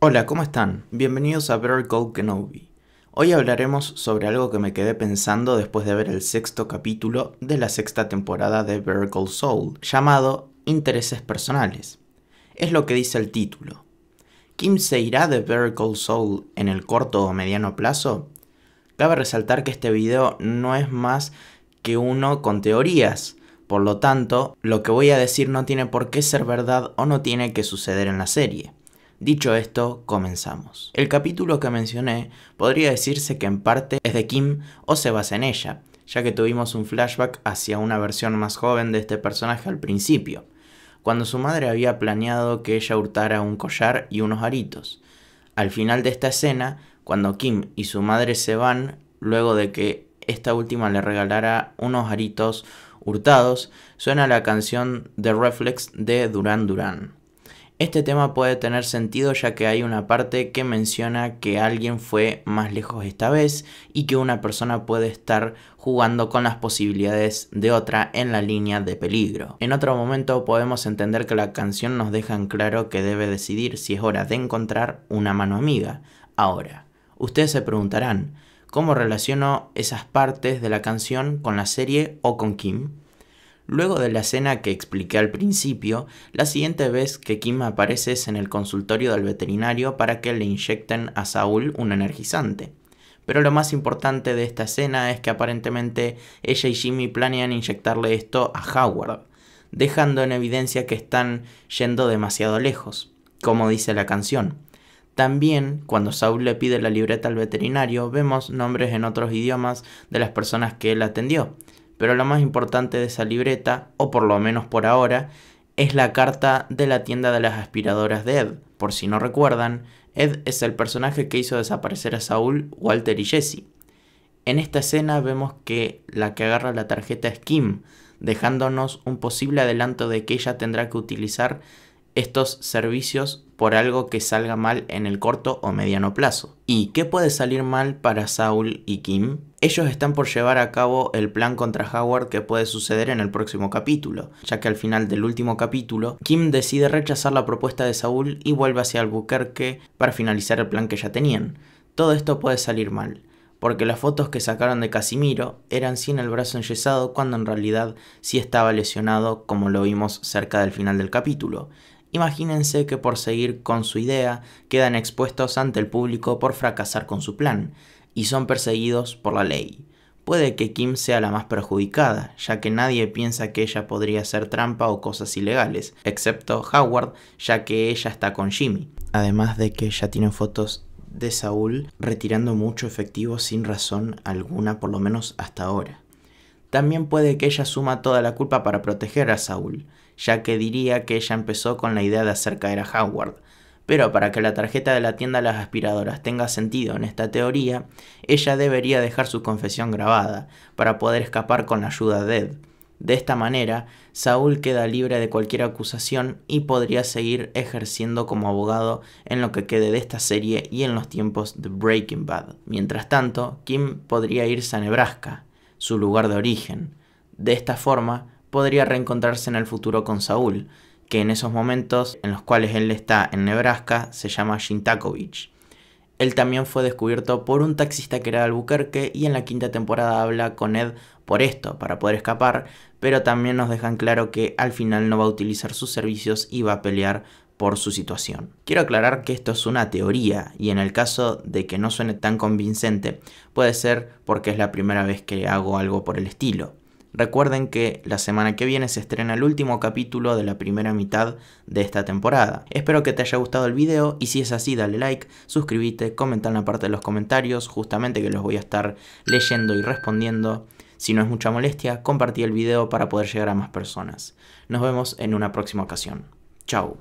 Hola, ¿cómo están? Bienvenidos a Better Kenobi. Hoy hablaremos sobre algo que me quedé pensando después de ver el sexto capítulo de la sexta temporada de Better Soul, llamado Intereses Personales. Es lo que dice el título. ¿Kim se irá de Better Soul en el corto o mediano plazo? Cabe resaltar que este video no es más que uno con teorías, por lo tanto, lo que voy a decir no tiene por qué ser verdad o no tiene que suceder en la serie. Dicho esto, comenzamos. El capítulo que mencioné podría decirse que en parte es de Kim o se basa en ella, ya que tuvimos un flashback hacia una versión más joven de este personaje al principio, cuando su madre había planeado que ella hurtara un collar y unos aritos. Al final de esta escena, cuando Kim y su madre se van, luego de que esta última le regalara unos aritos hurtados, suena la canción The Reflex de Duran Duran. Este tema puede tener sentido ya que hay una parte que menciona que alguien fue más lejos esta vez y que una persona puede estar jugando con las posibilidades de otra en la línea de peligro. En otro momento podemos entender que la canción nos deja en claro que debe decidir si es hora de encontrar una mano amiga. Ahora, ustedes se preguntarán, ¿cómo relaciono esas partes de la canción con la serie o con Kim? Luego de la escena que expliqué al principio, la siguiente vez que Kim aparece es en el consultorio del veterinario para que le inyecten a Saúl un energizante. Pero lo más importante de esta escena es que aparentemente ella y Jimmy planean inyectarle esto a Howard, dejando en evidencia que están yendo demasiado lejos, como dice la canción. También, cuando Saul le pide la libreta al veterinario, vemos nombres en otros idiomas de las personas que él atendió pero lo más importante de esa libreta, o por lo menos por ahora, es la carta de la tienda de las aspiradoras de Ed. Por si no recuerdan, Ed es el personaje que hizo desaparecer a Saúl, Walter y Jesse. En esta escena vemos que la que agarra la tarjeta es Kim, dejándonos un posible adelanto de que ella tendrá que utilizar estos servicios por algo que salga mal en el corto o mediano plazo. ¿Y qué puede salir mal para Saul y Kim? Ellos están por llevar a cabo el plan contra Howard que puede suceder en el próximo capítulo, ya que al final del último capítulo, Kim decide rechazar la propuesta de Saúl y vuelve hacia Albuquerque para finalizar el plan que ya tenían. Todo esto puede salir mal, porque las fotos que sacaron de Casimiro eran sin el brazo enyesado cuando en realidad sí estaba lesionado como lo vimos cerca del final del capítulo. Imagínense que por seguir con su idea quedan expuestos ante el público por fracasar con su plan y son perseguidos por la ley. Puede que Kim sea la más perjudicada, ya que nadie piensa que ella podría hacer trampa o cosas ilegales, excepto Howard, ya que ella está con Jimmy. Además de que ella tiene fotos de Saúl retirando mucho efectivo sin razón alguna, por lo menos hasta ahora. También puede que ella suma toda la culpa para proteger a Saúl, ya que diría que ella empezó con la idea de hacer caer a Howard, pero para que la tarjeta de la tienda de las aspiradoras tenga sentido en esta teoría, ella debería dejar su confesión grabada, para poder escapar con la ayuda de Ed. De esta manera, Saúl queda libre de cualquier acusación y podría seguir ejerciendo como abogado en lo que quede de esta serie y en los tiempos de Breaking Bad. Mientras tanto, Kim podría irse a Nebraska, su lugar de origen. De esta forma, podría reencontrarse en el futuro con Saúl, que en esos momentos en los cuales él está en Nebraska se llama Shintakovich. Él también fue descubierto por un taxista que era de Albuquerque y en la quinta temporada habla con Ed por esto, para poder escapar, pero también nos dejan claro que al final no va a utilizar sus servicios y va a pelear por su situación. Quiero aclarar que esto es una teoría y en el caso de que no suene tan convincente puede ser porque es la primera vez que hago algo por el estilo. Recuerden que la semana que viene se estrena el último capítulo de la primera mitad de esta temporada. Espero que te haya gustado el video y si es así dale like, suscríbete, comenta en la parte de los comentarios, justamente que los voy a estar leyendo y respondiendo. Si no es mucha molestia, compartí el video para poder llegar a más personas. Nos vemos en una próxima ocasión. Chao.